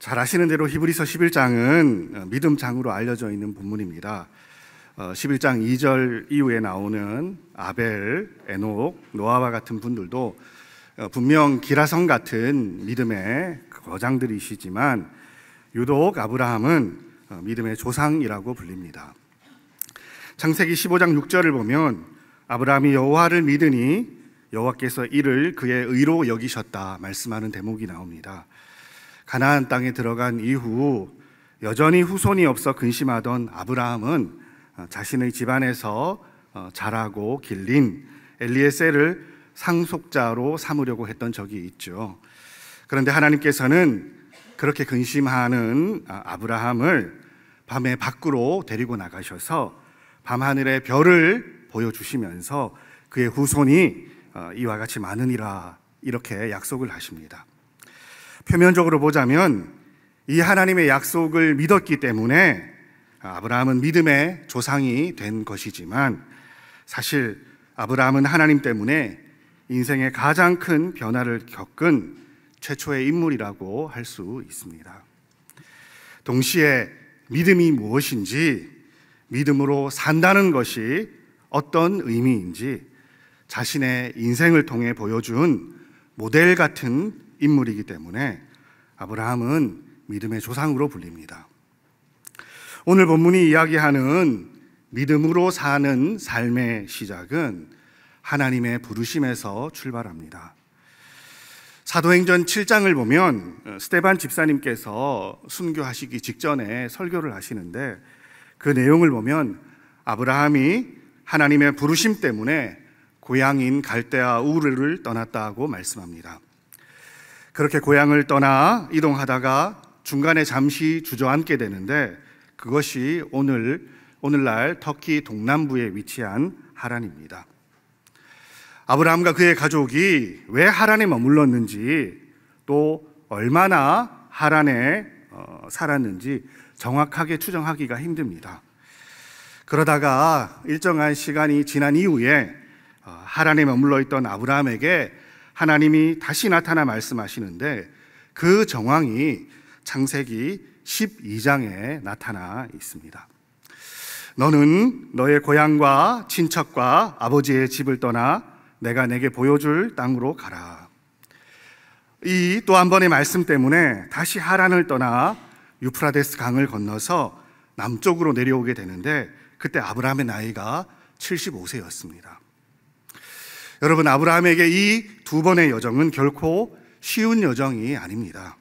잘 아시는 대로 히브리서 11장은 어, 믿음 장으로 알려져 있는 본문입니다. 11장 어, 2절 이후에 나오는 아벨, 에녹, 노아와 같은 분들도 어, 분명 기라성 같은 믿음의 거장들이시지만 유독 아브라함은 믿음의 조상이라고 불립니다. 창세기 15장 6절을 보면 아브라함이 여호와를 믿으니 여호와께서 이를 그의 의로 여기셨다 말씀하는 대목이 나옵니다. 가나안 땅에 들어간 이후 여전히 후손이 없어 근심하던 아브라함은 어, 자신의 집안에서 어, 자라고 길린 엘리에셀을 상속자로 삼으려고 했던 적이 있죠. 그런데 하나님께서는 그렇게 근심하는 어, 아브라함을 밤에 밖으로 데리고 나가셔서 밤하늘의 별을 보여주시면서 그의 후손이 이와 같이 많으니라 이렇게 약속을 하십니다. 표면적으로 보자면 이 하나님의 약속을 믿었기 때문에 아브라함은 믿음의 조상이 된 것이지만 사실 아브라함은 하나님 때문에 인생의 가장 큰 변화를 겪은 최초의 인물이라고 할 수 있습니다. 동시에 믿음이 무엇인지, 믿음으로 산다는 것이 어떤 의미인지 자신의 인생을 통해 보여준 모델 같은 인물이기 때문에 아브라함은 믿음의 조상으로 불립니다. 오늘 본문이 이야기하는 믿음으로 사는 삶의 시작은 하나님의 부르심에서 출발합니다. 사도행전 7장을 보면 스테반 집사님께서 순교하시기 직전에 설교를 하시는데 그 내용을 보면 아브라함이 하나님의 부르심 때문에 고향인 갈대아 우르를 떠났다고 말씀합니다. 그렇게 고향을 떠나 이동하다가 중간에 잠시 주저앉게 되는데 그것이 오늘 오늘날 터키 동남부에 위치한 하란입니다. 아브라함과 그의 가족이 왜 하란에 머물렀는지 또 얼마나 하란에 어, 살았는지 정확하게 추정하기가 힘듭니다. 그러다가 일정한 시간이 지난 이후에 어, 하란에 머물러 있던 아브라함에게 하나님이 다시 나타나 말씀하시는데 그 정황이 창세기 12장에 나타나 있습니다. 너는 너의 고향과 친척과 아버지의 집을 떠나 내가 내게 보여줄 땅으로 가라. 이 또 한 번의 말씀 때문에 다시 하란을 떠나 유프라데스 강을 건너서 남쪽으로 내려오게 되는데 그때 아브라함의 나이가 75세였습니다. 여러분, 아브라함에게 이 두 번의 여정은 결코 쉬운 여정이 아닙니다.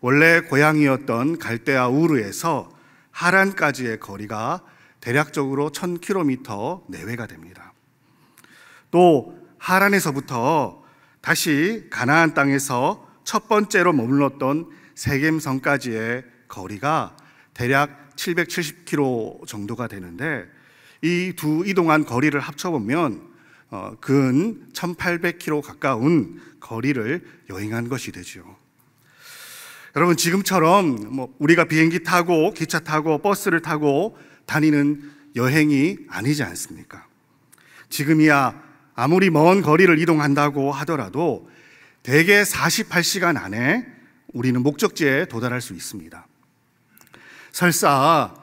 원래 고향이었던 갈대아 우르에서 하란까지의 거리가 대략적으로 1000km 내외가 됩니다. 또 하란에서부터 다시 가나안 땅에서 첫 번째로 머물렀던 세겜성까지의 거리가 대략 770km 정도가 되는데 이 두 이동한 거리를 합쳐보면 어, 근 1800km 가까운 거리를 여행한 것이 되죠. 여러분 지금처럼 뭐 우리가 비행기 타고 기차 타고 버스를 타고 다니는 여행이 아니지 않습니까? 지금이야 아무리 먼 거리를 이동한다고 하더라도 대개 48시간 안에 우리는 목적지에 도달할 수 있습니다. 설사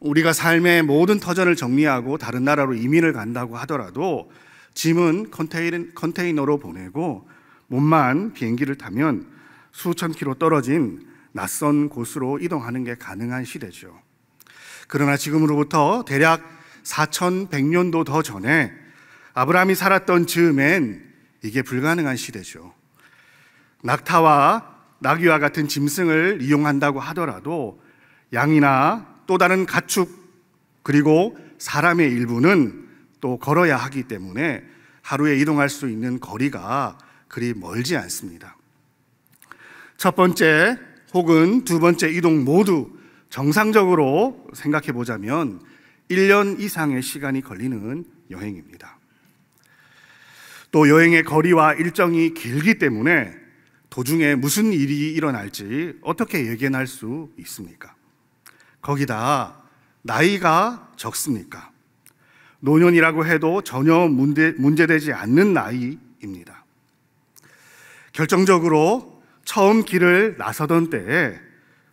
우리가 삶의 모든 터전을 정리하고 다른 나라로 이민을 간다고 하더라도 짐은 컨테이너, 로 보내고 몸만 비행기를 타면 수천 킬로 떨어진 낯선 곳으로 이동하는 게 가능한 시대죠. 그러나 지금으로부터 대략 4,100년도 더 전에 아브라함이 살았던 즈음엔 이게 불가능한 시대죠. 낙타와 낙위와 같은 짐승을 이용한다고 하더라도 양이나 또 다른 가축 그리고 사람의 일부는 또 걸어야 하기 때문에 하루에 이동할 수 있는 거리가 그리 멀지 않습니다. 첫 번째 혹은 두 번째 이동 모두 정상적으로 생각해 보자면 1년 이상의 시간이 걸리는 여행입니다. 또 여행의 거리와 일정이 길기 때문에 도중에 무슨 일이 일어날지 어떻게 예견할 수 있습니까? 거기다 나이가 적습니까? 노년이라고 해도 전혀 문제, 문제되지 않는 나이입니다. 결정적으로 처음 길을 나서던 때에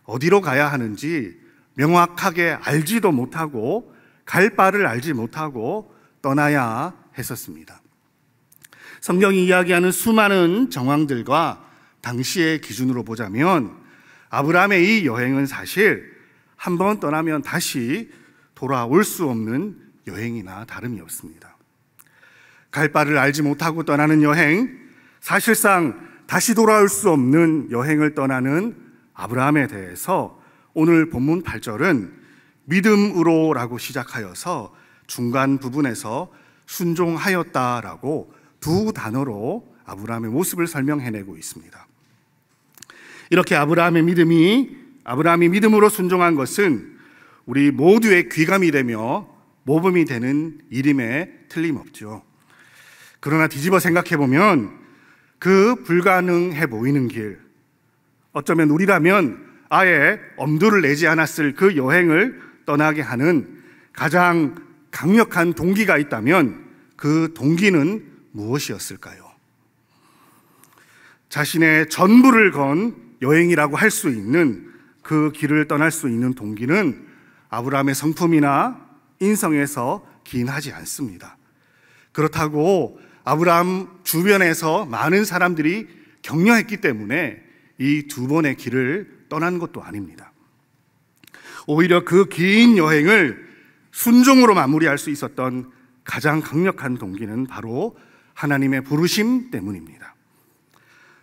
어디로 가야 하는지 명확하게 알지도 못하고 갈 바를 알지 못하고 떠나야 했었습니다. 성경이 이야기하는 수많은 정황들과 당시의 기준으로 보자면 아브라함의 이 여행은 사실 한번 떠나면 다시 돌아올 수 없는 여행이나 다름이 없습니다. 갈 바를 알지 못하고 떠나는 여행, 사실상 다시 돌아올 수 없는 여행을 떠나는 아브라함에 대해서 오늘 본문 8절은 믿음으로라고 시작하여서 중간 부분에서 순종하였다라고 두 단어로 아브라함의 모습을 설명해내고 있습니다. 이렇게 아브라함의 믿음이 아브라함이 믿음으로 순종한 것은 우리 모두의 귀감이 되며 모범이 되는 이름에 틀림없죠. 그러나 뒤집어 생각해 보면 그 불가능해 보이는 길, 어쩌면 우리라면 아예 엄두를 내지 않았을 그 여행을 떠나게 하는 가장 강력한 동기가 있다면 그 동기는 무엇이었을까요? 자신의 전부를 건 여행이라고 할 수 있는 그 길을 떠날 수 있는 동기는 아브라함의 성품이나 인성에서 기인하지 않습니다. 그렇다고 아브라함 주변에서 많은 사람들이 격려했기 때문에 이 두 번의 길을 떠난 것도 아닙니다. 오히려 그 긴 여행을 순종으로 마무리할 수 있었던 가장 강력한 동기는 바로 하나님의 부르심 때문입니다.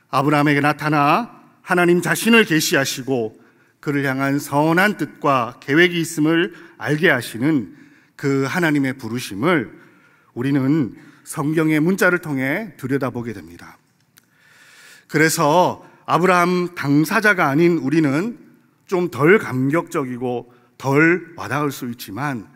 아브라함에게 나타나 하나님 자신을 계시하시고 그를 향한 선한 뜻과 계획이 있음을 알게 하시는 그 하나님의 부르심을 우리는 성경의 문자를 통해 들여다보게 됩니다. 그래서 아브라함 당사자가 아닌 우리는 좀 덜 감격적이고 덜 와닿을 수 있지만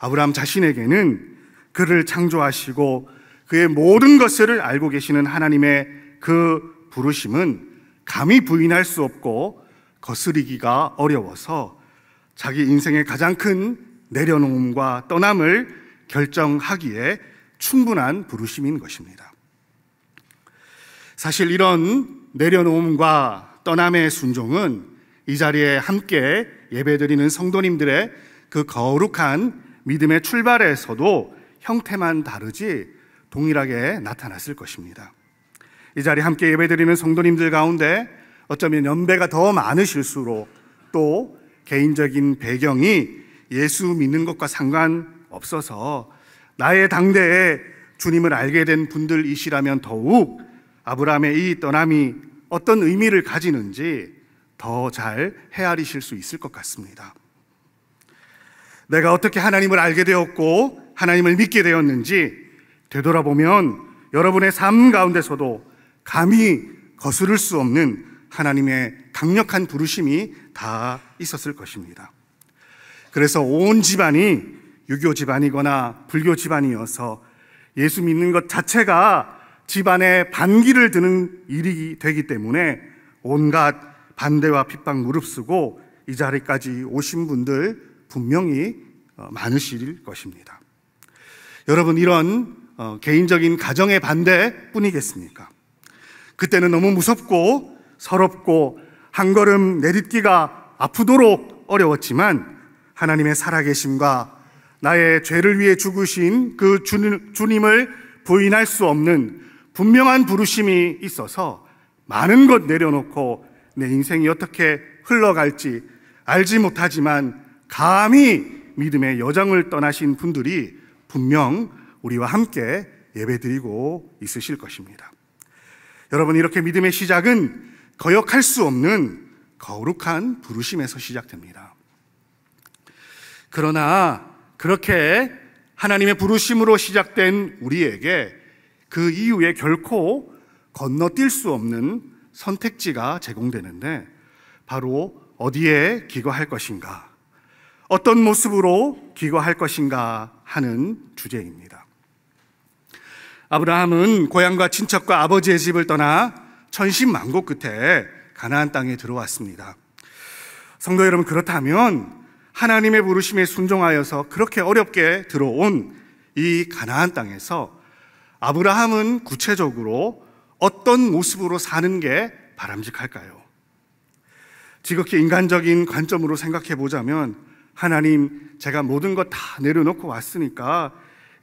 아브라함 자신에게는 그를 창조하시고 그의 모든 것을 알고 계시는 하나님의 그 부르심은 감히 부인할 수 없고 거스리기가 어려워서 자기 인생의 가장 큰 내려놓음과 떠남을 결정하기에 충분한 부르심인 것입니다. 사실 이런 내려놓음과 떠남의 순종은 이 자리에 함께 예배드리는 성도님들의 그 거룩한 믿음의 출발에서도 형태만 다르지 동일하게 나타났을 것입니다. 이 자리 에 함께 예배드리는 성도님들 가운데 어쩌면 연배가 더 많으실수록 또 개인적인 배경이 예수 믿는 것과 상관없어서 나의 당대에 주님을 알게 된 분들이시라면 더욱 아브라함의 이 떠남이 어떤 의미를 가지는지 더 잘 헤아리실 수 있을 것 같습니다. 내가 어떻게 하나님을 알게 되었고 하나님을 믿게 되었는지 되돌아보면 여러분의 삶 가운데서도 감히 거스를 수 없는 하나님의 강력한 부르심이 다 있었을 것입니다. 그래서 온 집안이 유교 집안이거나 불교 집안이어서 예수 믿는 것 자체가 집안에 반기를 드는 일이 되기 때문에 온갖 반대와 핍박 무릅쓰고 이 자리까지 오신 분들 분명히 어, 많으실 것입니다. 여러분 이런 어, 개인적인 가정의 반대뿐이겠습니까? 그때는 너무 무섭고 서럽고 한 걸음 내딛기가 아프도록 어려웠지만 하나님의 살아계심과 나의 죄를 위해 죽으신 그 주님을 부인할 수 없는 분명한 부르심이 있어서 많은 것 내려놓고 내 인생이 어떻게 흘러갈지 알지 못하지만 감히 믿음의 여정을 떠나신 분들이 분명 우리와 함께 예배드리고 있으실 것입니다. 여러분 이렇게 믿음의 시작은 거역할 수 없는 거룩한 부르심에서 시작됩니다. 그러나 그렇게 하나님의 부르심으로 시작된 우리에게 그 이후에 결코 건너뛸 수 없는 선택지가 제공되는데 바로 어디에 기거할 것인가, 어떤 모습으로 기거할 것인가 하는 주제입니다. 아브라함은 고향과 친척과 아버지의 집을 떠나 천신만고 끝에 가나안 땅에 들어왔습니다. 성도 여러분 그렇다면 하나님의 부르심에 순종하여서 그렇게 어렵게 들어온 이 가나안 땅에서 아브라함은 구체적으로 어떤 모습으로 사는 게 바람직할까요? 지극히 인간적인 관점으로 생각해 보자면 하나님 제가 모든 것 다 내려놓고 왔으니까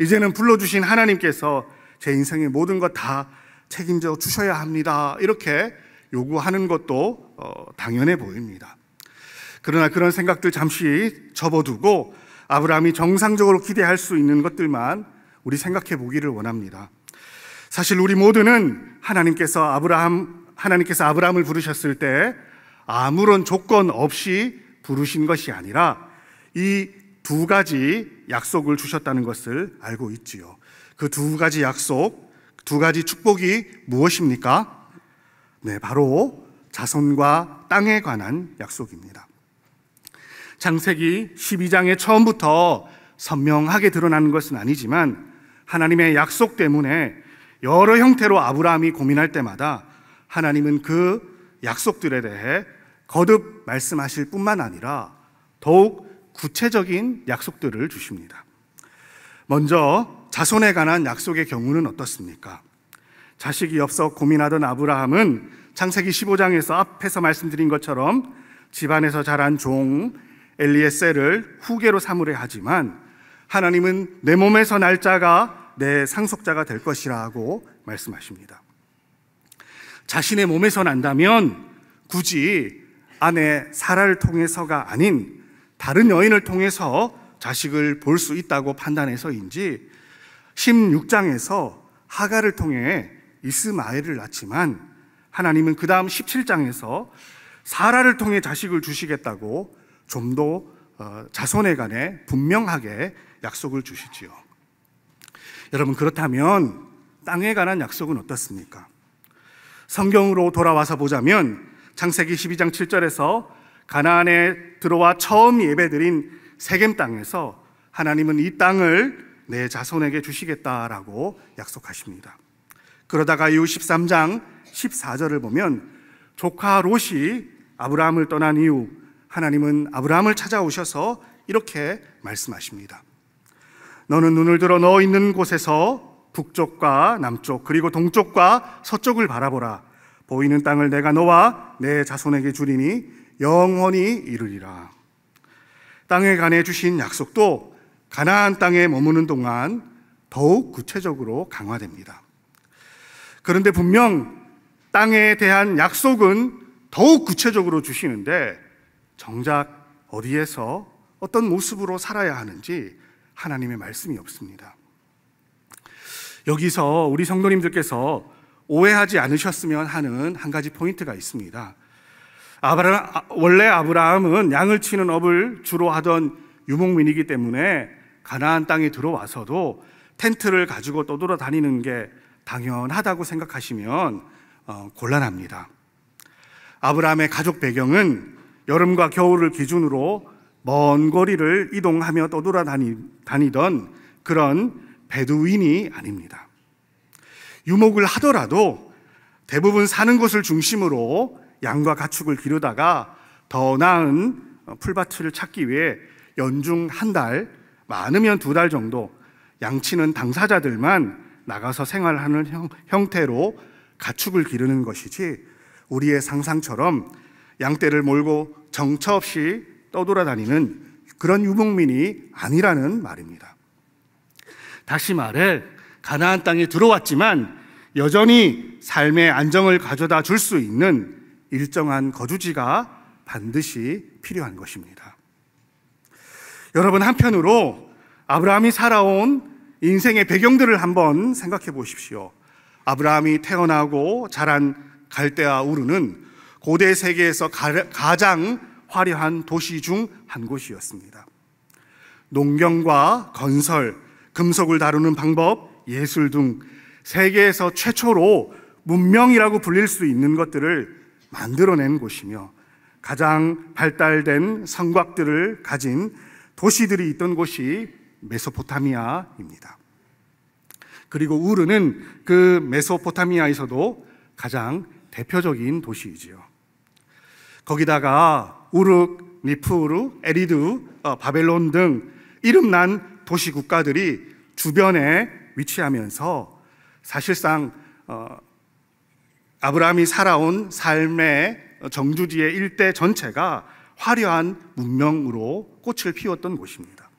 이제는 불러주신 하나님께서 제 인생의 모든 것 다 책임져 주셔야 합니다. 이렇게 요구하는 것도 어, 당연해 보입니다. 그러나 그런 생각들 잠시 접어두고 아브라함이 정상적으로 기대할 수 있는 것들만 우리 생각해 보기를 원합니다. 사실 우리 모두는 하나님께서 아브라함 하나님께서 아브라함을 부르셨을 때 아무런 조건 없이 부르신 것이 아니라 이 두 가지 약속을 주셨다는 것을 알고 있지요. 그 두 가지 약속, 두 가지 축복이 무엇입니까? 네, 바로 자손과 땅에 관한 약속입니다. 장세기 1 2장에 처음부터 선명하게 드러나는 것은 아니지만 하나님의 약속 때문에 여러 형태로 아브라함이 고민할 때마다 하나님은 그 약속들에 대해 거듭 말씀하실 뿐만 아니라 더욱 구체적인 약속들을 주십니다. 먼저 자손에 관한 약속의 경우는 어떻습니까? 자식이 없어 고민하던 아브라함은 창세기 15장에서 앞에서 말씀드린 것처럼 집안에서 자란 종 엘리의셀을 후계로 삼으려 하지만 하나님은 내 몸에서 날짜가 내 상속자가 될 것이라고 말씀하십니다. 자신의 몸에서 난다면 굳이 아내 사라를 통해서가 아닌 다른 여인을 통해서 자식을 볼 수 있다고 판단해서인지 16장에서 하가를 통해 이스마엘을 낳지만 하나님은 그 다음 17장에서 사라를 통해 자식을 주시겠다고 좀더 어, 자손에 관해 분명하게 약속을 주시지요. 여러분 그렇다면 땅에 관한 약속은 어떻습니까? 성경으로 돌아와서 보자면 창세기 12장 7절에서 가나안에 들어와 처음 예배드린 세겜 땅에서 하나님은 이 땅을 내 자손에게 주시겠다라고 약속하십니다. 그러다가 이후 13장 14절을 보면 조카 롯이 아브라함을 떠난 이후 하나님은 아브라함을 찾아오셔서 이렇게 말씀하십니다. 너는 눈을 들어 너 있는 곳에서 북쪽과 남쪽 그리고 동쪽과 서쪽을 바라보라. 보이는 땅을 내가 너와 내 자손에게 주리니 영원히 이르리라. 땅에 관해 주신 약속도 가나안 땅에 머무는 동안 더욱 구체적으로 강화됩니다. 그런데 분명 땅에 대한 약속은 더욱 구체적으로 주시는데 정작 어디에서 어떤 모습으로 살아야 하는지 하나님의 말씀이 없습니다. 여기서 우리 성도님들께서 오해하지 않으셨으면 하는 한 가지 포인트가 있습니다. 아브라, 아, 원래 아브라함은 양을 치는 업을 주로 하던 유목민이기 때문에 가나안 땅에 들어와서도 텐트를 가지고 떠돌아다니는 게 당연하다고 생각하시면 어, 곤란합니다. 아브라함의 가족 배경은 여름과 겨울을 기준으로 먼 거리를 이동하며 떠돌아다니던 그런 배두인이 아닙니다. 유목을 하더라도 대부분 사는 곳을 중심으로 양과 가축을 기르다가 더 나은 풀밭을 찾기 위해 연중 한 달, 많으면 두 달 정도 양치는 당사자들만 나가서 생활하는 형, 태로 가축을 기르는 것이지 우리의 상상처럼 양떼를 몰고 정처 없이 떠돌아다니는 그런 유목민이 아니라는 말입니다. 다시 말해 가나안 땅에 들어왔지만 여전히 삶의 안정을 가져다 줄 수 있는 일정한 거주지가 반드시 필요한 것입니다. 여러분 한편으로 아브라함이 살아온 인생의 배경들을 한번 생각해 보십시오. 아브라함이 태어나고 자란 갈대아 우르는 고대 세계에서 가장 화려한 도시 중 한 곳이었습니다. 농경과 건설, 금속을 다루는 방법, 예술 등 세계에서 최초로 문명이라고 불릴 수 있는 것들을 만들어낸 곳이며 가장 발달된 성곽들을 가진 도시들이 있던 곳이 메소포타미아입니다. 그리고 우르는 그 메소포타미아에서도 가장 대표적인 도시이지요. 거기다가 우룩, 니푸르, 에리드, 어, 바벨론 등 이름난 도시 국가들이 주변에 위치하면서 사실상 어, 아브라함이 살아온 삶의 정주지의 일대 전체가 화려한 문명으로 꽃을 피웠던 곳입니다.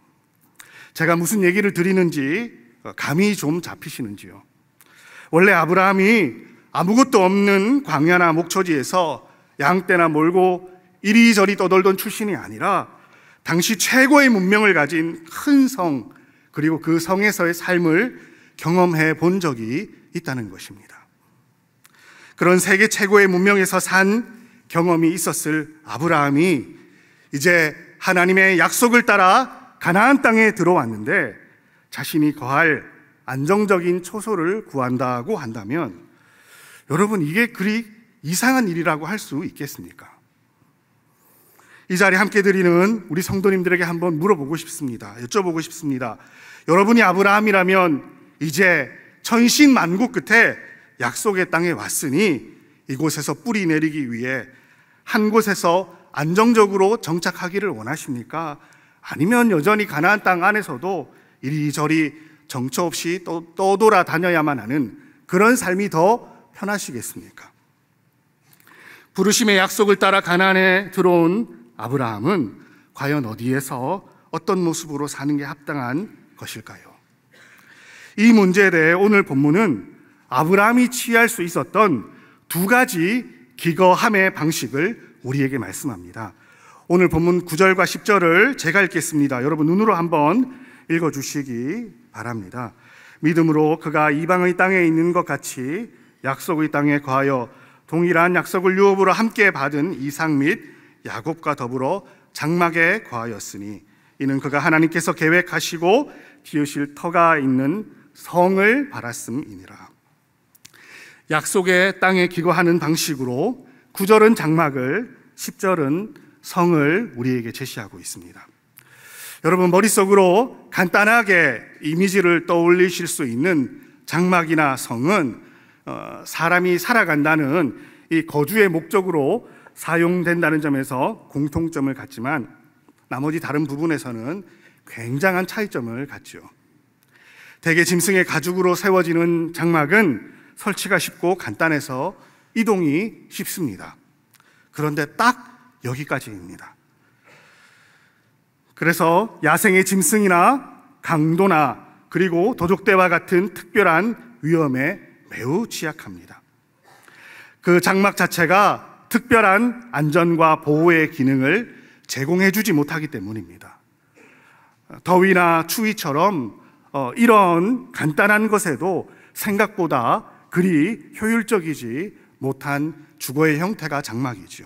제가 무슨 얘기를 드리는지 어, 감이 좀 잡히시는지요. 원래 아브라함이 아무것도 없는 광야나 목초지에서 양떼나 몰고 이리저리 떠돌던 출신이 아니라 당시 최고의 문명을 가진 큰 성, 그리고 그 성에서의 삶을 경험해 본 적이 있다는 것입니다. 그런 세계 최고의 문명에서 산 경험이 있었을 아브라함이 이제 하나님의 약속을 따라 가나안 땅에 들어왔는데 자신이 거할 안정적인 초소를 구한다고 한다면 여러분 이게 그리 이상한 일이라고 할 수 있겠습니까? 이 자리에 함께 드리는 우리 성도님들에게 한번 물어보고 싶습니다. 여쭤보고 싶습니다. 여러분이 아브라함이라면 이제 천신만국 끝에 약속의 땅에 왔으니 이곳에서 뿌리 내리기 위해 한 곳에서 안정적으로 정착하기를 원하십니까? 아니면 여전히 가나안 땅 안에서도 이리저리 정처 없이 떠돌아 다녀야만 하는 그런 삶이 더 편하시겠습니까? 부르심의 약속을 따라 가난에 들어온 아브라함은 과연 어디에서 어떤 모습으로 사는 게 합당한 것일까요? 이 문제에 대해 오늘 본문은 아브라함이 취할 수 있었던 두 가지 기거함의 방식을 우리에게 말씀합니다. 오늘 본문 9절과 10절을 제가 읽겠습니다. 여러분 눈으로 한번 읽어 주시기 바랍니다. 믿음으로 그가 이방의 땅에 있는 것 같이 약속의 땅에 과하여 동일한 약속을 유업으로 함께 받은 이삭 및 야곱과 더불어 장막에 과하였으니 이는 그가 하나님께서 계획하시고 지으실 터가 있는 성을 바랐음이니라. 약속의 땅에 기거하는 방식으로 9절은 장막을, 10절은 성을 우리에게 제시하고 있습니다. 여러분 머릿속으로 간단하게 이미지를 떠올리실 수 있는 장막이나 성은 어, 사람이 살아간다는 이 거주의 목적으로 사용된다는 점에서 공통점을 갖지만 나머지 다른 부분에서는 굉장한 차이점을 갖지요. 대개 짐승의 가죽으로 세워지는 장막은 설치가 쉽고 간단해서 이동이 쉽습니다. 그런데 딱 여기까지입니다. 그래서 야생의 짐승이나 강도나 그리고 도적대와 같은 특별한 위험에 매우 취약합니다. 그 장막 자체가 특별한 안전과 보호의 기능을 제공해 주지 못하기 때문입니다. 더위나 추위처럼 어, 이런 간단한 것에도 생각보다 그리 효율적이지 못한 주거의 형태가 장막이죠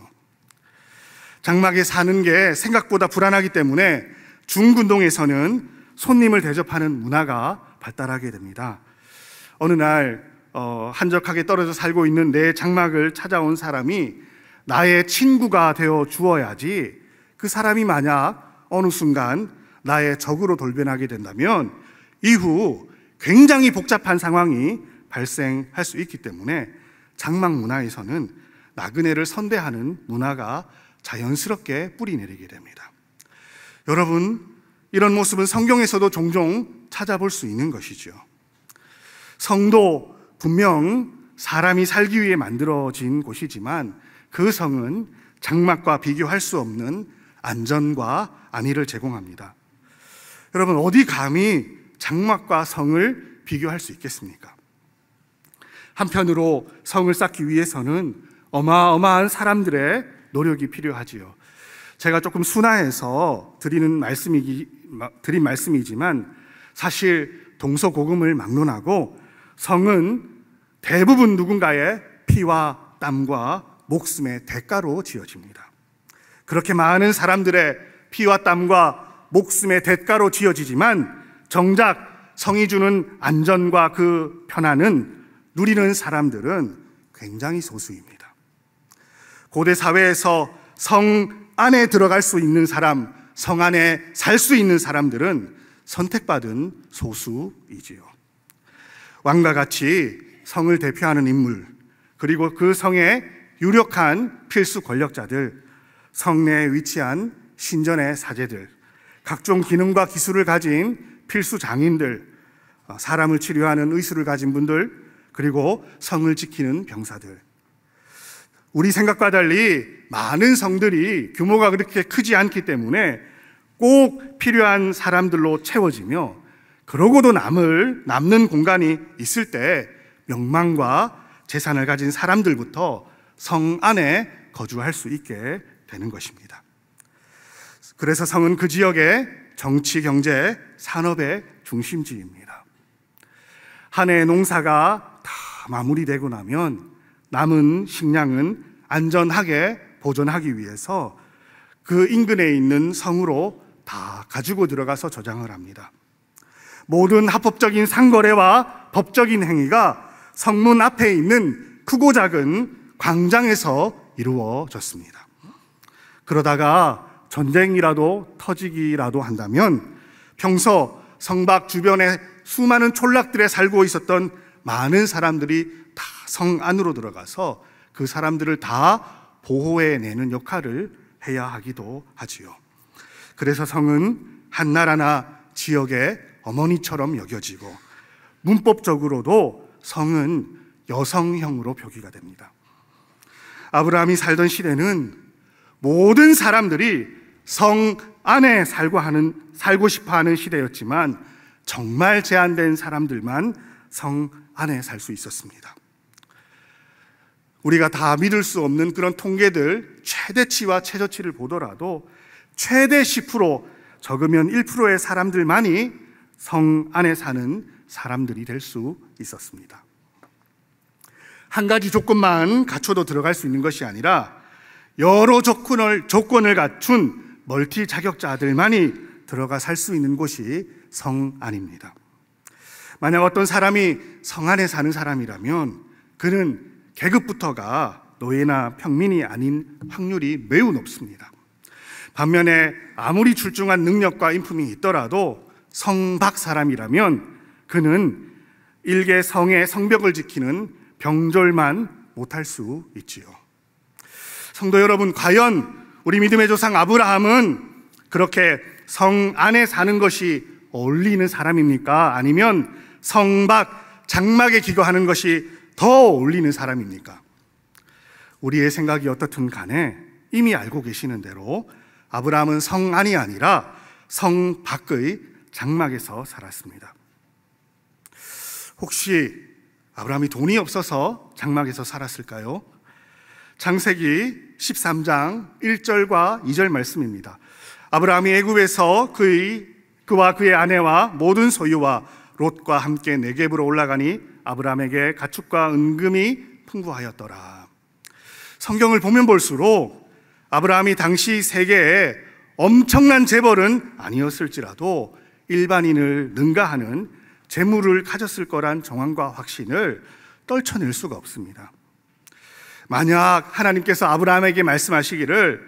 장막에 사는 게 생각보다 불안하기 때문에 중군동에서는 손님을 대접하는 문화가 발달하게 됩니다. 어느 날 어, 한적하게 떨어져 살고 있는 내 장막을 찾아온 사람이 나의 친구가 되어 주어야지 그 사람이 만약 어느 순간 나의 적으로 돌변하게 된다면 이후 굉장히 복잡한 상황이 발생할 수 있기 때문에 장막 문화에서는 나그네를 선대하는 문화가 자연스럽게 뿌리내리게 됩니다. 여러분, 이런 모습은 성경에서도 종종 찾아볼 수 있는 것이죠. 성도 분명 사람이 살기 위해 만들어진 곳이지만 그 성은 장막과 비교할 수 없는 안전과 안위를 제공합니다. 여러분, 어디 감히 장막과 성을 비교할 수 있겠습니까? 한편으로 성을 쌓기 위해서는 어마어마한 사람들의 노력이 필요하지요. 제가 조금 순화해서 드리는 말씀이 드린 말씀이지만 사실 동서고금을 막론하고 성은 대부분 누군가의 피와 땀과 목숨의 대가로 지어집니다. 그렇게 많은 사람들의 피와 땀과 목숨의 대가로 지어지지만 정작 성이 주는 안전과 그 편안은 누리는 사람들은 굉장히 소수입니다. 고대 사회에서 성 안에 들어갈 수 있는 사람, 성 안에 살 수 있는 사람들은 선택받은 소수이지요. 왕과 같이 성을 대표하는 인물, 그리고 그 성의 유력한 필수 권력자들, 성내에 위치한 신전의 사제들, 각종 기능과 기술을 가진 필수 장인들, 어, 사람을 치료하는 의술을 가진 분들, 그리고 성을 지키는 병사들. 우리 생각과 달리 많은 성들이 규모가 그렇게 크지 않기 때문에 꼭 필요한 사람들로 채워지며 그러고도 남을 남는 공간이 있을 때 명망과 재산을 가진 사람들부터 성 안에 거주할 수 있게 되는 것입니다. 그래서 성은 그 지역의 정치, 경제, 산업의 중심지입니다. 한 해 농사가 다 마무리되고 나면 남은 식량은 안전하게 보존하기 위해서 그 인근에 있는 성으로 다 가지고 들어가서 저장을 합니다. 모든 합법적인 상거래와 법적인 행위가 성문 앞에 있는 크고 작은 광장에서 이루어졌습니다. 그러다가 전쟁이라도 터지기라도 한다면 평소 성박 주변에 수많은 촌락들에 살고 있었던 많은 사람들이 다 성 안으로 들어가서 그 사람들을 다 보호해내는 역할을 해야 하기도 하지요. 그래서 성은 한 나라나 지역에 어머니처럼 여겨지고 문법적으로도 성은 여성형으로 표기가 됩니다. 아브라함이 살던 시대는 모든 사람들이 성 안에 살고 하는 살고 싶어 하는 시대였지만 정말 제한된 사람들만 성 안에 살 수 있었습니다. 우리가 다 믿을 수 없는 그런 통계들 최대치와 최저치를 보더라도 최대 10% 적으면 1%의 사람들만이 성 안에 사는 사람들이 될 수 있었습니다. 한 가지 조건만 갖춰도 들어갈 수 있는 것이 아니라 여러 조건을, 조건을 갖춘 멀티 자격자들만이 들어가 살 수 있는 곳이 성 안입니다. 만약 어떤 사람이 성 안에 사는 사람이라면 그는 계급부터가 노예나 평민이 아닌 확률이 매우 높습니다. 반면에 아무리 출중한 능력과 인품이 있더라도 성박 사람이라면 그는 일개 성의 성벽을 지키는 병졸만 못할 수 있지요. 성도 여러분, 과연 우리 믿음의 조상 아브라함은 그렇게 성 안에 사는 것이 어울리는 사람입니까? 아니면 성박, 장막에 기도하는 것이 더 어울리는 사람입니까? 우리의 생각이 어떻든 간에 이미 알고 계시는 대로 아브라함은 성 안이 아니라 성 밖의 장막에서 살았습니다. 혹시 아브라함이 돈이 없어서 장막에서 살았을까요? 장세기 13장 1절과 2절 말씀입니다. 아브라함이 애굽에서 그의 그와 그의 아내와 모든 소유와 롯과 함께 네겝으로 올라가니 아브라함에게 가축과 은금이 풍부하였더라. 성경을 보면 볼수록 아브라함이 당시 세계에 엄청난 재벌은 아니었을지라도 일반인을 능가하는 재물을 가졌을 거란 정황과 확신을 떨쳐낼 수가 없습니다. 만약 하나님께서 아브라함에게 말씀하시기를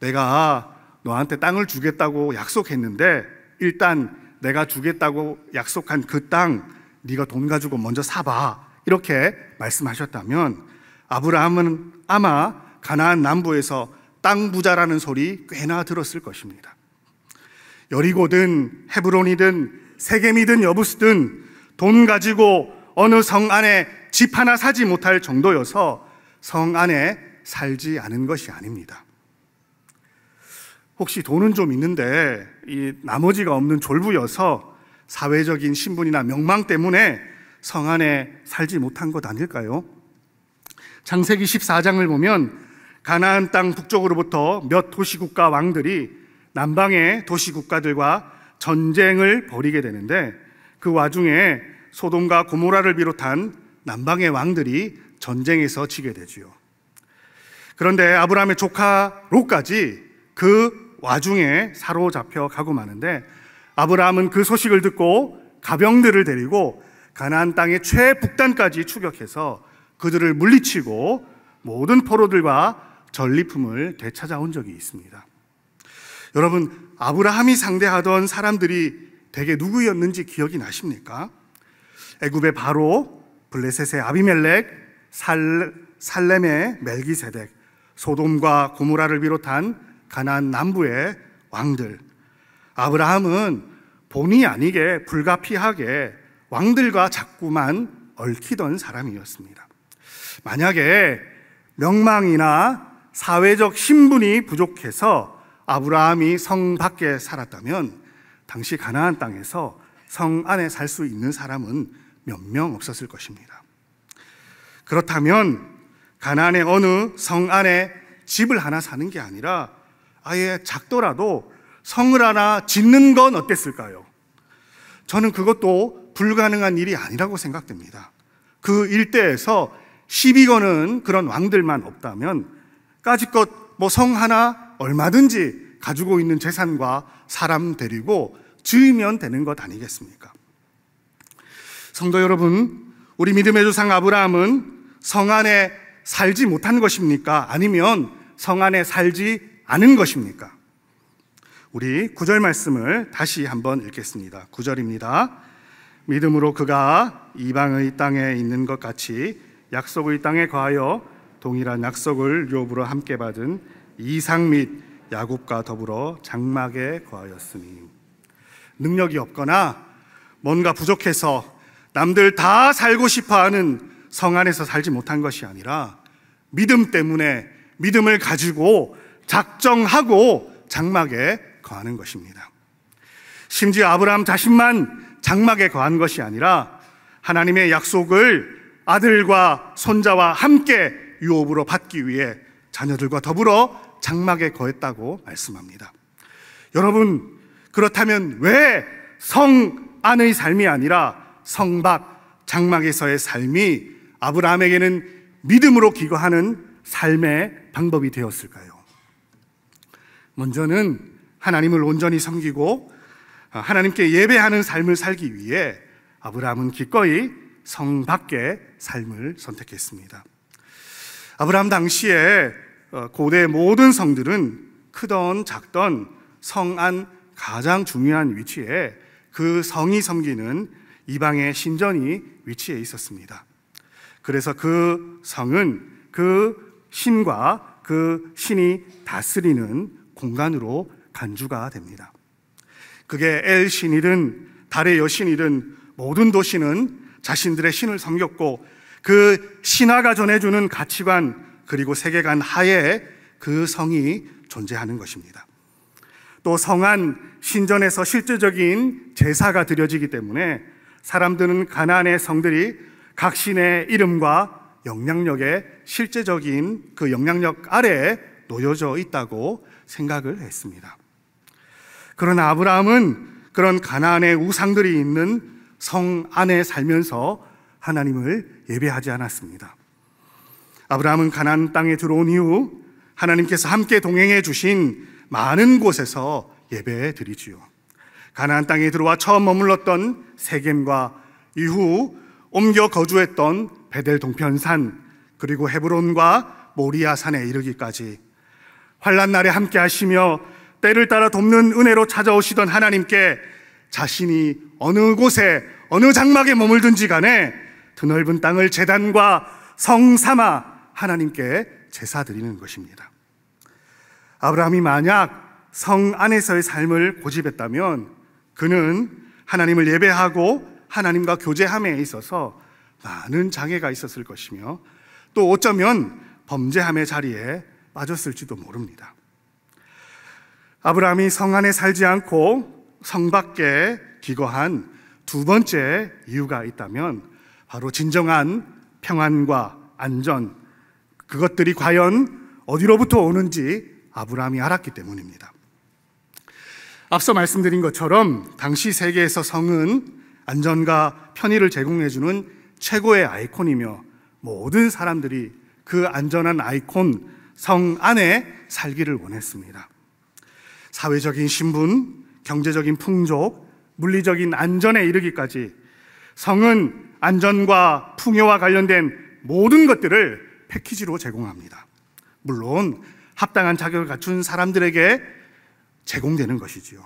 내가 너한테 땅을 주겠다고 약속했는데 일단 내가 주겠다고 약속한 그 땅 네가 돈 가지고 먼저 사봐 이렇게 말씀하셨다면 아브라함은 아마 가나안 남부에서 땅 부자라는 소리 꽤나 들었을 것입니다. 여리고든 헤브론이든 세겜이든 여부스든 돈 가지고 어느 성 안에 집 하나 사지 못할 정도여서 성 안에 살지 않은 것이 아닙니다. 혹시 돈은 좀 있는데 이 나머지가 없는 졸부여서 사회적인 신분이나 명망 때문에 성 안에 살지 못한 것 아닐까요? 창세기 14장을 보면 가나안 땅 북쪽으로부터 몇 도시국가 왕들이 남방의 도시 국가들과 전쟁을 벌이게 되는데 그 와중에 소돔과 고모라를 비롯한 남방의 왕들이 전쟁에서 지게 되지요. 그런데 아브라함의 조카 로까지 그 와중에 사로잡혀 가고 마는데 아브라함은 그 소식을 듣고 가병들을 데리고 가나안 땅의 최북단까지 추격해서 그들을 물리치고 모든 포로들과 전리품을 되찾아온 적이 있습니다. 여러분, 아브라함이 상대하던 사람들이 대개 누구였는지 기억이 나십니까? 애굽의 바로, 블레셋의 아비멜렉, 살, 살렘의 멜기세덱, 소돔과 고모라를 비롯한 가나 남부의 왕들. 아브라함은 본의 아니게 불가피하게 왕들과 자꾸만 얽히던 사람이었습니다. 만약에 명망이나 사회적 신분이 부족해서 아브라함이 성 밖에 살았다면 당시 가나안 땅에서 성 안에 살 수 있는 사람은 몇 명 없었을 것입니다. 그렇다면 가나안의 어느 성 안에 집을 하나 사는 게 아니라 아예 작더라도 성을 하나 짓는 건 어땠을까요? 저는 그것도 불가능한 일이 아니라고 생각됩니다. 그 일대에서 12건은 그런 왕들만 없다면 까짓것 뭐 성 하나 얼마든지 가지고 있는 재산과 사람 데리고 지으면 되는 것 아니겠습니까? 성도 여러분, 우리 믿음의 조상 아브라함은 성 안에 살지 못한 것입니까? 아니면 성 안에 살지 않은 것입니까? 우리 구절 말씀을 다시 한번 읽겠습니다. 구절입니다 믿음으로 그가 이방의 땅에 있는 것 같이 약속의 땅에 과하여 동일한 약속을 욥으로 함께 받은 이상및 야곱과 더불어 장막에 거하였으니 능력이 없거나 뭔가 부족해서 남들 다 살고 싶어 하는 성 안에서 살지 못한 것이 아니라 믿음 때문에 믿음을 가지고 작정하고 장막에 거하는 것입니다. 심지어 아브라함 자신만 장막에 거한 것이 아니라 하나님의 약속을 아들과 손자와 함께 유업으로 받기 위해 자녀들과 더불어 장막에 거했다고 말씀합니다. 여러분, 그렇다면 왜 성 안의 삶이 아니라 성 밖 장막에서의 삶이 아브라함에게는 믿음으로 기거하는 삶의 방법이 되었을까요? 먼저는 하나님을 온전히 섬기고 하나님께 예배하는 삶을 살기 위해 아브라함은 기꺼이 성 밖의 삶을 선택했습니다. 아브라함 당시에 어, 고대 모든 성들은 크던 작던 성 안 가장 중요한 위치에 그 성이 섬기는 이방의 신전이 위치해 있었습니다. 그래서 그 성은 그 신과 그 신이 다스리는 공간으로 간주가 됩니다. 그게 엘 신이든 달의 여신이든 모든 도시는 자신들의 신을 섬겼고 그 신화가 전해주는 가치관, 그리고 세계관 하에 그 성이 존재하는 것입니다. 또 성 안 신전에서 실제적인 제사가 드려지기 때문에 사람들은 가나안의 성들이 각 신의 이름과 영향력의 실제적인 그 영향력 아래에 놓여져 있다고 생각을 했습니다. 그러나 아브라함은 그런 가나안의 우상들이 있는 성 안에 살면서 하나님을 예배하지 않았습니다. 아브라함은 가나안 땅에 들어온 이후 하나님께서 함께 동행해 주신 많은 곳에서 예배 드리지요. 가나안 땅에 들어와 처음 머물렀던 세겜과 이후 옮겨 거주했던 베델 동편산 그리고 헤브론과 모리아 산에 이르기까지 환란 날에 함께 하시며 때를 따라 돕는 은혜로 찾아오시던 하나님께 자신이 어느 곳에 어느 장막에 머물든지 간에 드넓은 땅을 재단과 성 삼아 하나님께 제사 드리는 것입니다. 아브라함이 만약 성 안에서의 삶을 고집했다면 그는 하나님을 예배하고 하나님과 교제함에 있어서 많은 장애가 있었을 것이며 또 어쩌면 범죄함의 자리에 빠졌을지도 모릅니다. 아브라함이 성 안에 살지 않고 성 밖에 기거한 두 번째 이유가 있다면 바로 진정한 평안과 안전 그것들이 과연 어디로부터 오는지 아브라함이 알았기 때문입니다. 앞서 말씀드린 것처럼 당시 세계에서 성은 안전과 편의를 제공해주는 최고의 아이콘이며 모든 사람들이 그 안전한 아이콘 성 안에 살기를 원했습니다. 사회적인 신분, 경제적인 풍족, 물리적인 안전에 이르기까지 성은 안전과 풍요와 관련된 모든 것들을 패키지로 제공합니다. 물론 합당한 자격을 갖춘 사람들에게 제공되는 것이지요.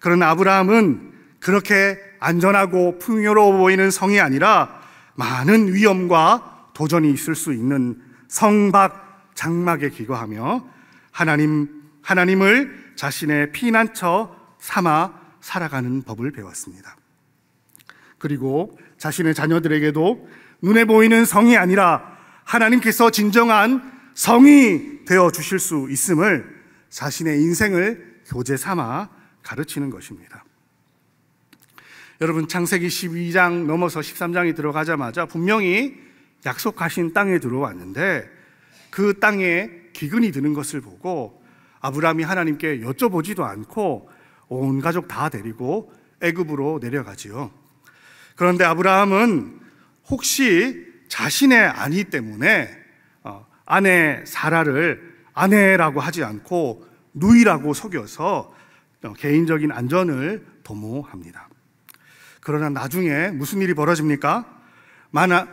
그러나 아브라함은 그렇게 안전하고 풍요로워 보이는 성이 아니라 많은 위험과 도전이 있을 수 있는 성박 장막에 기거하며 하나님 하나님을 자신의 피난처 삼아 살아가는 법을 배웠습니다. 그리고 자신의 자녀들에게도 눈에 보이는 성이 아니라 하나님께서 진정한 성이 되어 주실 수 있음을 자신의 인생을 교제 삼아 가르치는 것입니다. 여러분 창세기 12장 넘어서 13장이 들어가자마자 분명히 약속하신 땅에 들어왔는데 그 땅에 기근이 드는 것을 보고 아브라함이 하나님께 여쭤보지도 않고 온 가족 다 데리고 애굽으로 내려가지요. 그런데 아브라함은 혹시 자신의 아니 때문에 어, 아내 사라를 아내라고 하지 않고 누이라고 속여서 어, 개인적인 안전을 도모합니다. 그러나 나중에 무슨 일이 벌어집니까? 만나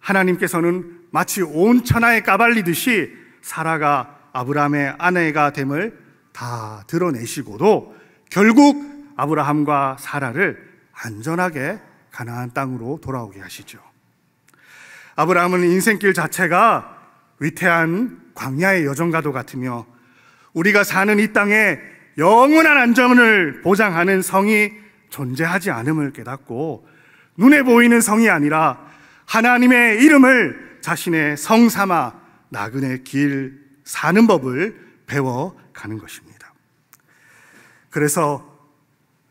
하나님께서는 마치 온 천하에 까발리듯이 사라가 아브라함의 아내가 됨을 다 드러내시고도 결국 아브라함과 사라를 안전하게 가나안 땅으로 돌아오게 하시죠. 아브라함은 인생길 자체가 위태한 광야의 여정과도 같으며 우리가 사는 이 땅에 영원한 안정을 보장하는 성이 존재하지 않음을 깨닫고 눈에 보이는 성이 아니라 하나님의 이름을 자신의 성 삼아 나그네 길 사는 법을 배워 가는 것입니다. 그래서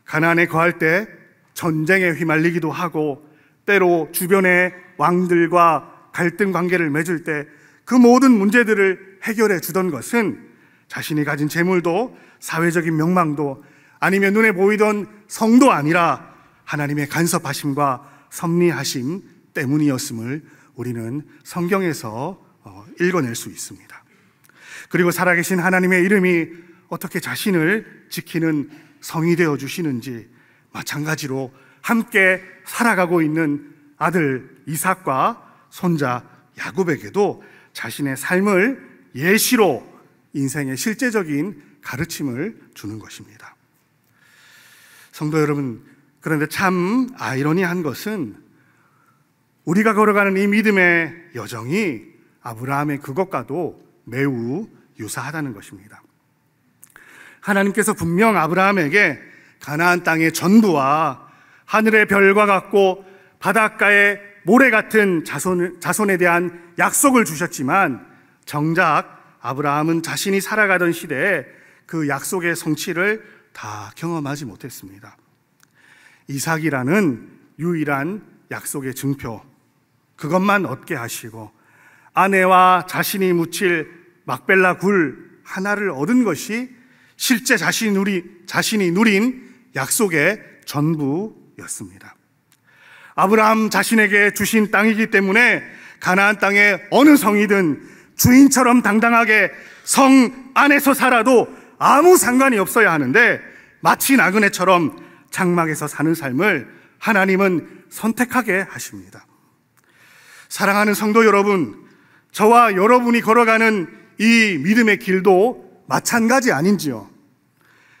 가나안에 거할 때 전쟁에 휘말리기도 하고 때로 주변에 왕들과 갈등 관계를 맺을 때 그 모든 문제들을 해결해 주던 것은 자신이 가진 재물도 사회적인 명망도 아니면 눈에 보이던 성도 아니라 하나님의 간섭하심과 섭리하심 때문이었음을 우리는 성경에서 어, 읽어낼 수 있습니다. 그리고 살아계신 하나님의 이름이 어떻게 자신을 지키는 성이 되어 주시는지 마찬가지로 함께 살아가고 있는 아들, 이삭과 손자 야곱에게도 자신의 삶을 예시로 인생의 실제적인 가르침을 주는 것입니다. 성도 여러분, 그런데 참 아이러니한 것은 우리가 걸어가는 이 믿음의 여정이 아브라함의 그것과도 매우 유사하다는 것입니다. 하나님께서 분명 아브라함에게 가나안 땅의 전부와 하늘의 별과 같고 바닷가의 모래 같은 자손, 자손에 대한 약속을 주셨지만 정작 아브라함은 자신이 살아가던 시대에 그 약속의 성취를 다 경험하지 못했습니다. 이삭이라는 유일한 약속의 증표, 그것만 얻게 하시고 아내와 자신이 묻힐 막벨라 굴 하나를 얻은 것이 실제 자신이 누린, 자신이 누린 약속의 전부였습니다. 아브라함 자신에게 주신 땅이기 때문에 가나안 땅의 어느 성이든 주인처럼 당당하게 성 안에서 살아도 아무 상관이 없어야 하는데 마치 나그네처럼 장막에서 사는 삶을 하나님은 선택하게 하십니다. 사랑하는 성도 여러분, 저와 여러분이 걸어가는 이 믿음의 길도 마찬가지 아닌지요?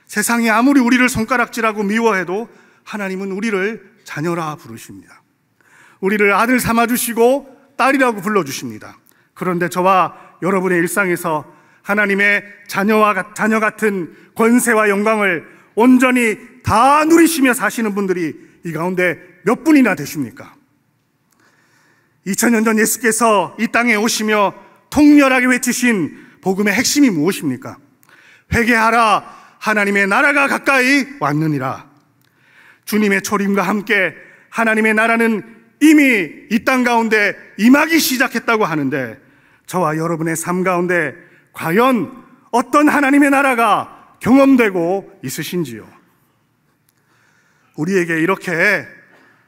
세상이 아무리 우리를 손가락질하고 미워해도 하나님은 우리를 자녀라 부르십니다. 우리를 아들 삼아주시고 딸이라고 불러주십니다. 그런데 저와 여러분의 일상에서 하나님의 자녀와 자녀 같은 권세와 영광을 온전히 다 누리시며 사시는 분들이 이 가운데 몇 분이나 되십니까? 2000년 전 예수께서 이 땅에 오시며 통렬하게 외치신 복음의 핵심이 무엇입니까? 회개하라 하나님의 나라가 가까이 왔느니라. 주님의 초림과 함께 하나님의 나라는 이미 이 땅 가운데 임하기 시작했다고 하는데 저와 여러분의 삶 가운데 과연 어떤 하나님의 나라가 경험되고 있으신지요? 우리에게 이렇게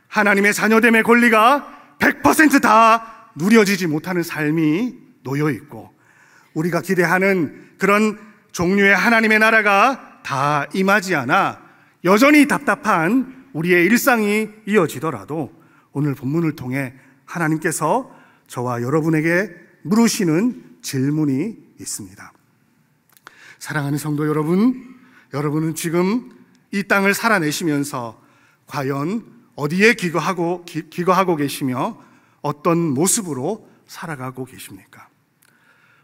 하나님의 자녀됨의 권리가 100%다 누려지지 못하는 삶이 놓여 있고 우리가 기대하는 그런 종류의 하나님의 나라가 다 임하지 않아 여전히 답답한 우리의 일상이 이어지더라도 오늘 본문을 통해 하나님께서 저와 여러분에게 물으시는 질문이 있습니다. 사랑하는 성도 여러분, 여러분은 지금 이 땅을 살아내시면서 과연 어디에 기거하고, 기, 거하고 계시며 어떤 모습으로 살아가고 계십니까?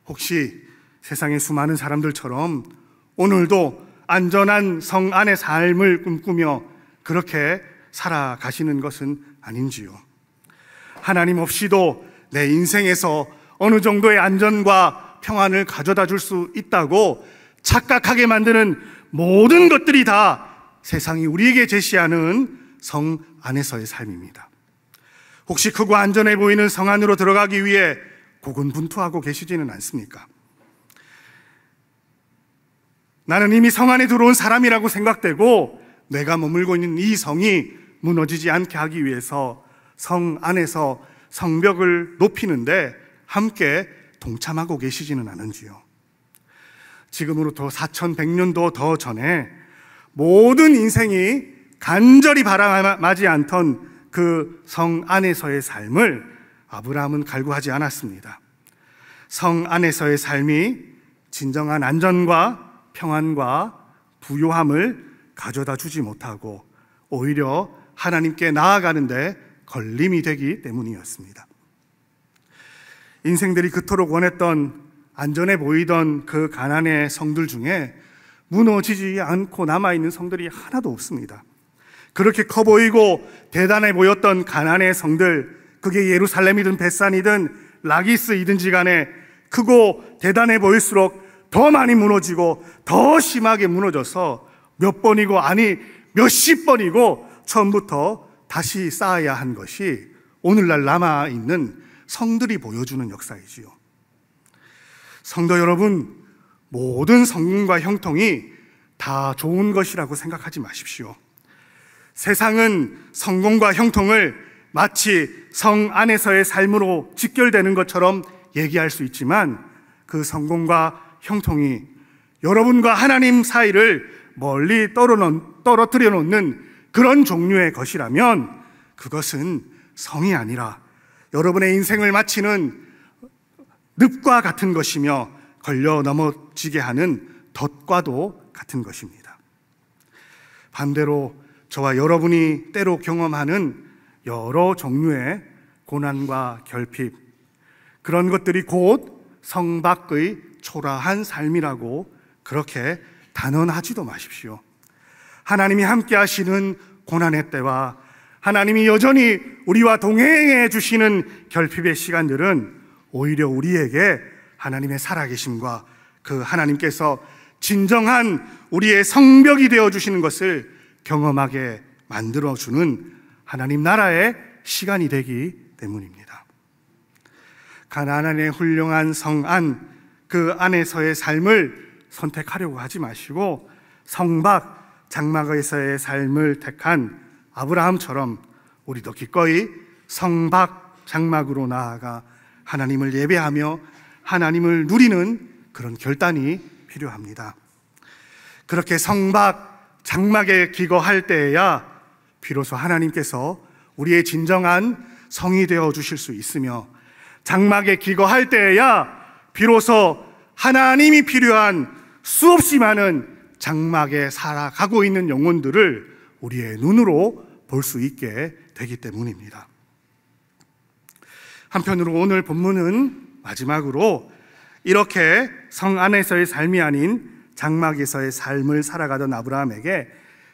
혹시 세상의 수많은 사람들처럼 오늘도 안전한 성 안의 삶을 꿈꾸며 그렇게 살아가시는 것은 아닌지요. 하나님 없이도 내 인생에서 어느 정도의 안전과 평안을 가져다 줄 수 있다고 착각하게 만드는 모든 것들이 다 세상이 우리에게 제시하는 성 안에서의 삶입니다. 혹시 크고 안전해 보이는 성 안으로 들어가기 위해 고군분투하고 계시지는 않습니까? 나는 이미 성 안에 들어온 사람이라고 생각되고 내가 머물고 있는 이 성이 무너지지 않게 하기 위해서 성 안에서 성벽을 높이는데 함께 동참하고 계시지는 않은지요. 지금으로부터 4100년도 더 전에 모든 인생이 간절히 바라마지 않던 그 성 안에서의 삶을 아브라함은 갈구하지 않았습니다. 성 안에서의 삶이 진정한 안전과 평안과 부요함을 가져다 주지 못하고 오히려 하나님께 나아가는데 걸림이 되기 때문이었습니다. 인생들이 그토록 원했던 안전해 보이던 그 가난의 성들 중에 무너지지 않고 남아있는 성들이 하나도 없습니다. 그렇게 커 보이고 대단해 보였던 가난의 성들, 그게 예루살렘이든 뱃산이든 라기스이든지 간에 크고 대단해 보일수록 더 많이 무너지고 더 심하게 무너져서 몇 번이고 아니 몇십 번이고 처음부터 다시 쌓아야 한 것이 오늘날 남아 있는 성들이 보여주는 역사이지요. 성도 여러분, 모든 성과 형통이 다 좋은 것이라고 생각하지 마십시오. 세상은 성공과 형통을 마치 성 안에서의 삶으로 직결되는 것처럼 얘기할 수 있지만 그 성공과 형통이 여러분과 하나님 사이를 멀리 떨어뜨려 놓는 그런 종류의 것이라면 그것은 성이 아니라 여러분의 인생을 마치는 늪과 같은 것이며 걸려 넘어지게 하는 덫과도 같은 것입니다. 반대로 저와 여러분이 때로 경험하는 여러 종류의 고난과 결핍, 그런 것들이 곧 성밖의 초라한 삶이라고 그렇게 단언하지도 마십시오. 하나님이 함께 하시는 고난의 때와 하나님이 여전히 우리와 동행해 주시는 결핍의 시간들은 오히려 우리에게 하나님의 살아계심과 그 하나님께서 진정한 우리의 성벽이 되어 주시는 것을 경험하게 만들어 주는 하나님 나라의 시간이 되기 때문입니다. 가나안의 훌륭한 성안 그 안에서의 삶을 선택하려고 하지 마시고 성박 장막에서의 삶을 택한 아브라함처럼 우리도 기꺼이 성박 장막으로 나아가 하나님을 예배하며 하나님을 누리는 그런 결단이 필요합니다. 그렇게 성박 장막에 기거할 때에야 비로소 하나님께서 우리의 진정한 성이 되어 주실 수 있으며 장막에 기거할 때에야 비로소 하나님이 필요한 수없이 많은 장막에 살아가고 있는 영혼들을 우리의 눈으로 볼 수 있게 되기 때문입니다. 한편으로 오늘 본문은 마지막으로 이렇게 성 안에서의 삶이 아닌 장막에서의 삶을 살아가던 아브라함에게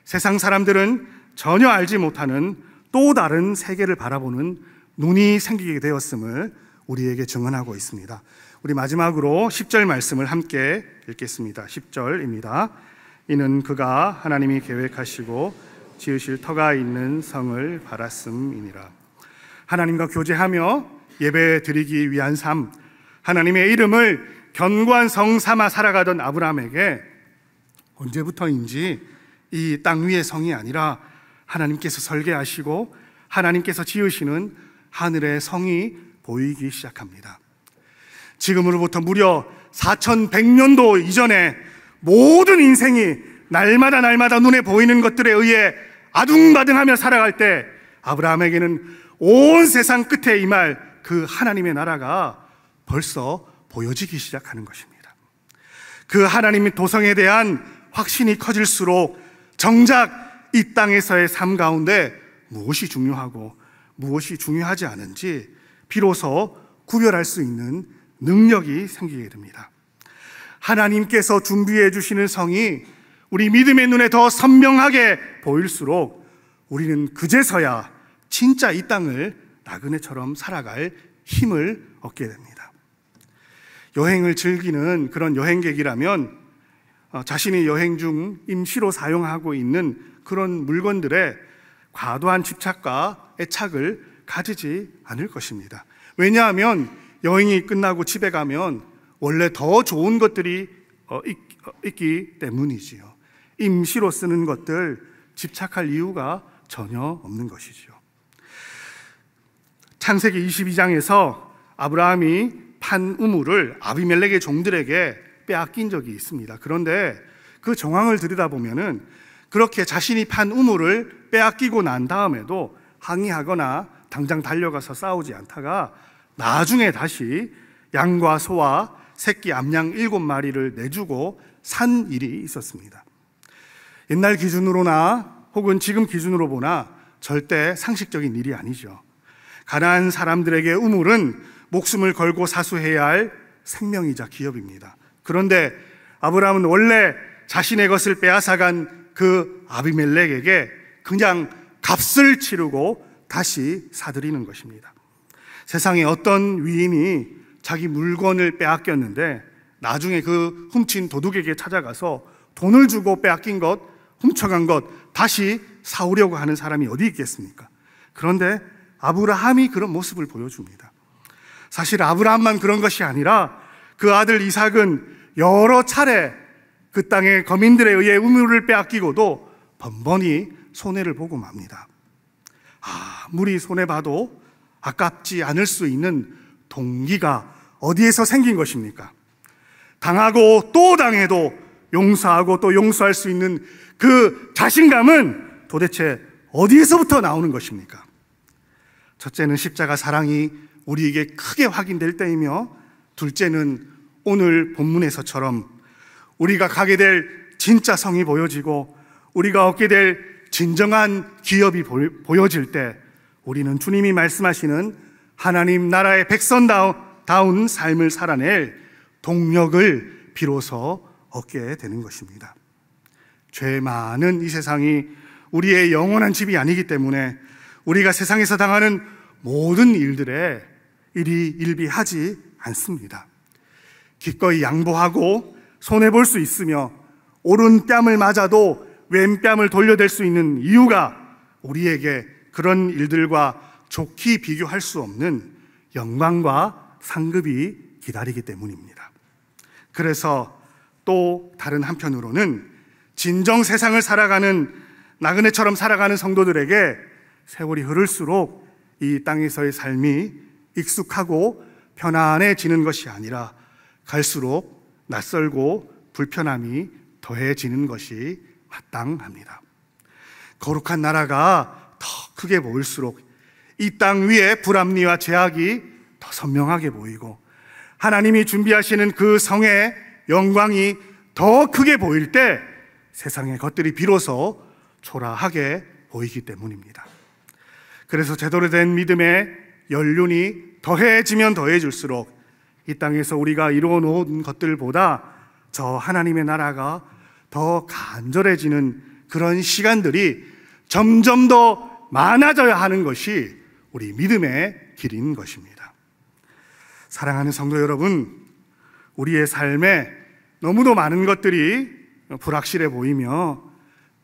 세상 사람들은 전혀 알지 못하는 또 다른 세계를 바라보는 눈이 생기게 되었음을 우리에게 증언하고 있습니다. 우리 마지막으로 10절 말씀을 함께 읽겠습니다. 10절입니다. 이는 그가 하나님이 계획하시고 지으실 터가 있는 성을 바랐음이니라. 하나님과 교제하며 예배 드리기 위한 삶, 하나님의 이름을 견고한 성 삼아 살아가던 아브라함에게 언제부터인지 이 땅 위의 성이 아니라 하나님께서 설계하시고 하나님께서 지으시는 하늘의 성이 보이기 시작합니다. 지금으로부터 무려 4100년도 이전에 모든 인생이 날마다 날마다 눈에 보이는 것들에 의해 아둥바둥하며 살아갈 때 아브라함에게는 온 세상 끝에 임할 그 하나님의 나라가 벌써 보여지기 시작하는 것입니다. 그 하나님의 도성에 대한 확신이 커질수록 정작 이 땅에서의 삶 가운데 무엇이 중요하고 무엇이 중요하지 않은지 비로소 구별할 수 있는 능력이 생기게 됩니다. 하나님께서 준비해 주시는 성이 우리 믿음의 눈에 더 선명하게 보일수록 우리는 그제서야 진짜 이 땅을 나그네처럼 살아갈 힘을 얻게 됩니다. 여행을 즐기는 그런 여행객이라면 어, 자신이 여행 중 임시로 사용하고 있는 그런 물건들에 과도한 집착과 애착을 가지지 않을 것입니다. 왜냐하면 여행이 끝나고 집에 가면 원래 더 좋은 것들이 어, 어, 있기 때문이지요. 임시로 쓰는 것들 집착할 이유가 전혀 없는 것이지요. 창세기 22장에서 아브라함이 판 우물을 아비멜렉의 종들에게 빼앗긴 적이 있습니다. 그런데 그 정황을 들여다보면은 그렇게 자신이 판 우물을 빼앗기고 난 다음에도 항의하거나 당장 달려가서 싸우지 않다가 나중에 다시 양과 소와 새끼 암양 일곱 마리를 내주고 산 일이 있었습니다. 옛날 기준으로나 혹은 지금 기준으로 보나 절대 상식적인 일이 아니죠. 가난한 사람들에게 우물은 목숨을 걸고 사수해야 할 생명이자 기업입니다. 그런데 아브라함은 원래 자신의 것을 빼앗아간 그 아비멜렉에게 그냥 값을 치르고 다시 사들이는 것입니다. 세상에 어떤 위인이 자기 물건을 빼앗겼는데 나중에 그 훔친 도둑에게 찾아가서 돈을 주고 빼앗긴 것, 훔쳐간 것 다시 사오려고 하는 사람이 어디 있겠습니까? 그런데 아브라함이 그런 모습을 보여줍니다. 사실 아브라함만 그런 것이 아니라 그 아들 이삭은 여러 차례 그 땅의 거민들에 의해 우물을 빼앗기고도 번번이 손해를 보고 맙니다. 아, 무리 손해 봐도 아깝지 않을 수 있는 동기가 어디에서 생긴 것입니까? 당하고 또 당해도 용서하고 또 용서할 수 있는 그 자신감은 도대체 어디에서부터 나오는 것입니까? 첫째는 십자가 사랑이 우리에게 크게 확인될 때이며 둘째는 오늘 본문에서처럼 우리가 가게 될 진짜 성이 보여지고 우리가 얻게 될 진정한 기업이 보여질 때 우리는 주님이 말씀하시는 하나님 나라의 백선다운 삶을 살아낼 동력을 비로소 얻게 되는 것입니다. 죄 많은 이 세상이 우리의 영원한 집이 아니기 때문에 우리가 세상에서 당하는 모든 일들에 일이 일비하지 않습니다. 기꺼이 양보하고 손해볼 수 있으며 오른 뺨을 맞아도 왼 뺨을 돌려댈 수 있는 이유가 우리에게 그런 일들과 좋게 비교할 수 없는 영광과 상급이 기다리기 때문입니다. 그래서 또 다른 한편으로는 진정 세상을 살아가는 나그네처럼 살아가는 성도들에게 세월이 흐를수록 이 땅에서의 삶이 익숙하고 편안해지는 것이 아니라 갈수록 낯설고 불편함이 더해지는 것이 마땅합니다. 거룩한 나라가 더 크게 보일수록 이 땅 위에 불합리와 죄악이 더 선명하게 보이고 하나님이 준비하시는 그 성의 영광이 더 크게 보일 때 세상의 것들이 비로소 초라하게 보이기 때문입니다. 그래서 제대로 된 믿음의 연륜이 더해지면 더해질수록 이 땅에서 우리가 이루어 놓은 것들보다 저 하나님의 나라가 더 간절해지는 그런 시간들이 점점 더 많아져야 하는 것이 우리 믿음의 길인 것입니다. 사랑하는 성도 여러분, 우리의 삶에 너무도 많은 것들이 불확실해 보이며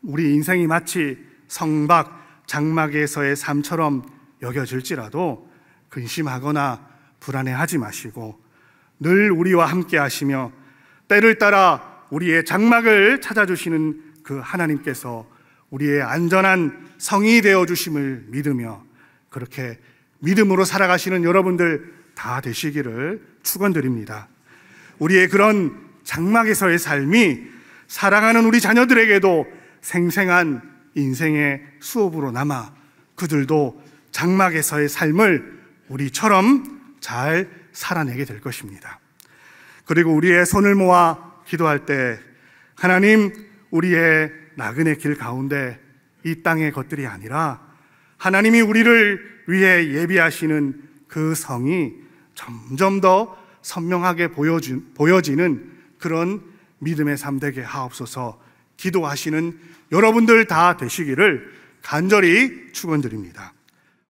우리 인생이 마치 성박, 장막에서의 삶처럼 여겨질지라도 근심하거나 불안해하지 마시고 늘 우리와 함께 하시며 때를 따라 우리의 장막을 찾아주시는 그 하나님께서 우리의 안전한 성이 되어 주심을 믿으며 그렇게 믿음으로 살아가시는 여러분들 다 되시기를 축원드립니다. 우리의 그런 장막에서의 삶이 사랑하는 우리 자녀들에게도 생생한 인생의 수업으로 남아 그들도 장막에서의 삶을 우리처럼 잘 살아내게 될 것입니다. 그리고 우리의 손을 모아 기도할 때 하나님 우리의 나그네 길 가운데 이 땅의 것들이 아니라 하나님이 우리를 위해 예비하시는 그 성이 점점 더 선명하게 보여진, 보여지는 그런 믿음의 삶되게 하옵소서 기도하시는 여러분들 다 되시기를 간절히 축원드립니다.